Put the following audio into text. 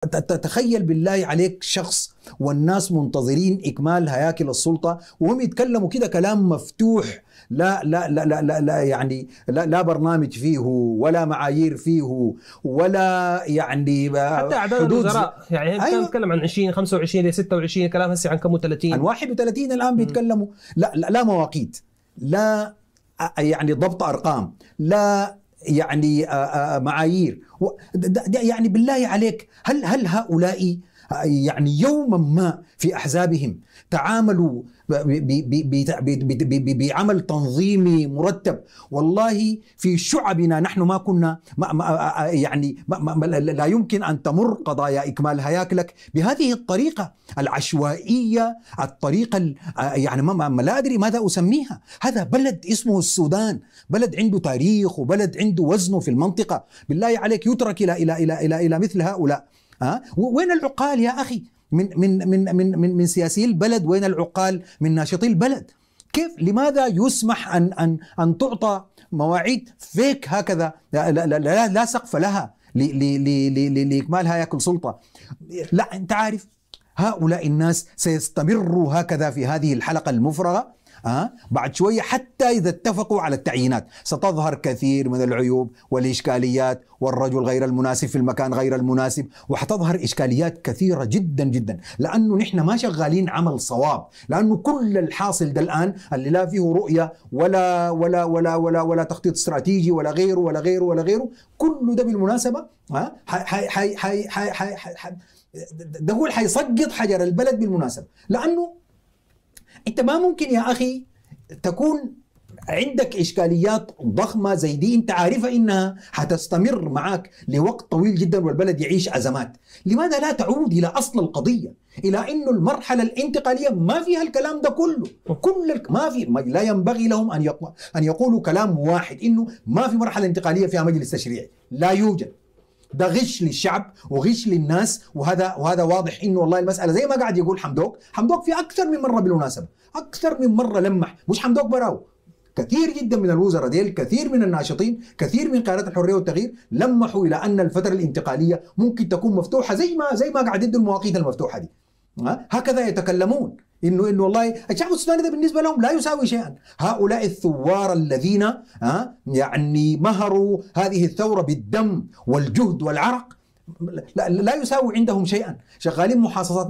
تخيل بالله عليك شخص والناس منتظرين اكمال هياكل السلطه وهم يتكلموا كده كلام مفتوح لا لا لا لا, لا, لا يعني لا, لا برنامج فيه ولا معايير فيه ولا يعني حتى اعداد الوزراء يعني كان أيوة. تتكلم عن 20 25 ل 26 كلام هسه عن كم 30 عن 31 الان بيتكلموا لا لا, لا مواقيت لا يعني ضبط ارقام لا يعني معايير يعني بالله عليك هل هل هؤلاء يعني يوما ما في احزابهم تعاملوا بعمل تنظيمي مرتب والله في شعبنا نحن ما كنا ما ما يعني ما ما لا يمكن ان تمر قضايا اكمال هياكلك بهذه الطريقه العشوائيه الطريقه يعني ما, ما لا ادري ماذا اسميها هذا بلد اسمه السودان بلد عنده تاريخ وبلد عنده وزنه في المنطقه بالله عليك يترك الى الى الى الى, إلى مثل هؤلاء ها وين العقال يا اخي من من من من من, من سياسي البلد وين العقال من ناشطي البلد كيف لماذا يسمح ان ان ان تعطى مواعيد فيك هكذا لا, لا, لا, لا سقف لها لاكمالها ياكل سلطه لا انت عارف هؤلاء الناس سيستمروا هكذا في هذه الحلقه المفرغه أه؟ بعد شوية حتى إذا اتفقوا على التعيينات ستظهر كثير من العيوب والإشكاليات والرجل غير المناسب في المكان غير المناسب وحتظهر إشكاليات كثيرة جدا جدا لأنه نحن ما شغالين عمل صواب لأنه كل الحاصل ده الآن اللي لا فيه رؤية ولا ولا ولا ولا ولا تخطيط استراتيجي ولا غيره ولا غيره ولا غيره كله ده بالمناسبة ها ده هو اللي حيسقط حجر البلد بالمناسبة لأنه انت ما ممكن يا اخي تكون عندك اشكاليات ضخمه زي دي انت عارفه انها حتستمر معك لوقت طويل جدا والبلد يعيش ازمات، لماذا لا تعود الى اصل القضيه؟ الى انه المرحله الانتقاليه ما فيها الكلام ده كله، كل الك... ما في ما لا ينبغي لهم ان ان يقولوا كلام واحد انه ما في مرحله انتقاليه فيها مجلس تشريعي، لا يوجد، ده غش للشعب وغش للناس وهذا وهذا واضح انه والله المساله زي ما قاعد يقول حمدوك حمدوك في اكثر من مره بالمناسبه اكثر من مره لمح مش حمدوك براو كثير جدا من الوزراء ديل كثير من الناشطين كثير من قيادات الحريه والتغيير لمحوا الى ان الفتره الانتقاليه ممكن تكون مفتوحه زي ما زي ما قاعد يدوا المواقيت المفتوحه دي هكذا يتكلمون انه انه والله الشعب السوداني ده بالنسبه لهم لا يساوي شيئا، هؤلاء الثوار الذين ها آه، يعني مهروا هذه الثوره بالدم والجهد والعرق لا, لا يساوي عندهم شيئا، شغالين محاصصات